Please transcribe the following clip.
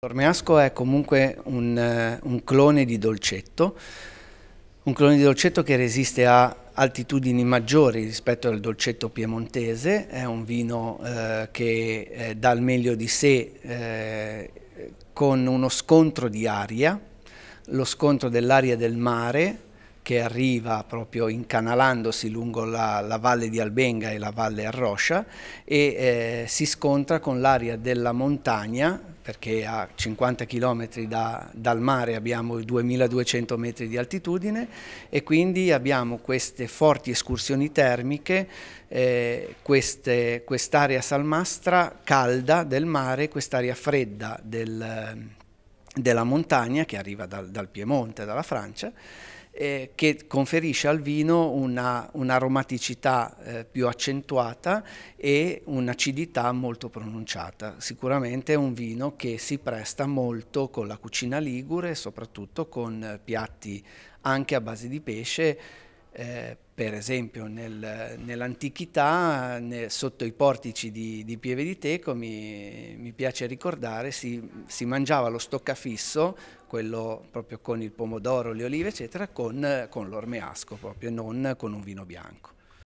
Tormeasco è comunque un, eh, un, clone di dolcetto, un clone di dolcetto che resiste a altitudini maggiori rispetto al dolcetto piemontese, è un vino eh, che eh, dà il meglio di sé eh, con uno scontro di aria, lo scontro dell'aria del mare che arriva proprio incanalandosi lungo la, la, valle di Albenga e la valle Arroscia e eh, si scontra con l'aria della montagna perché a 50 km da, dal mare abbiamo 2200 metri di altitudine e quindi abbiamo queste forti escursioni termiche, eh, quest'area quest salmastra calda del mare, quest'area fredda del, della montagna che arriva dal, dal Piemonte, dalla Francia eh, che conferisce al vino un'aromaticità eh, più accentuata e un'acidità molto pronunciata. Sicuramente è un vino che si presta molto con la cucina ligure, soprattutto con piatti anche a base di pesce eh, per esempio nel, nell'antichità, nel, sotto i portici di, di Pieve di Teco, mi, mi piace ricordare, si, si, mangiava lo stoccafisso, quello proprio con il pomodoro, le olive, eccetera, con, con l'ormeasco, proprio non con un vino bianco.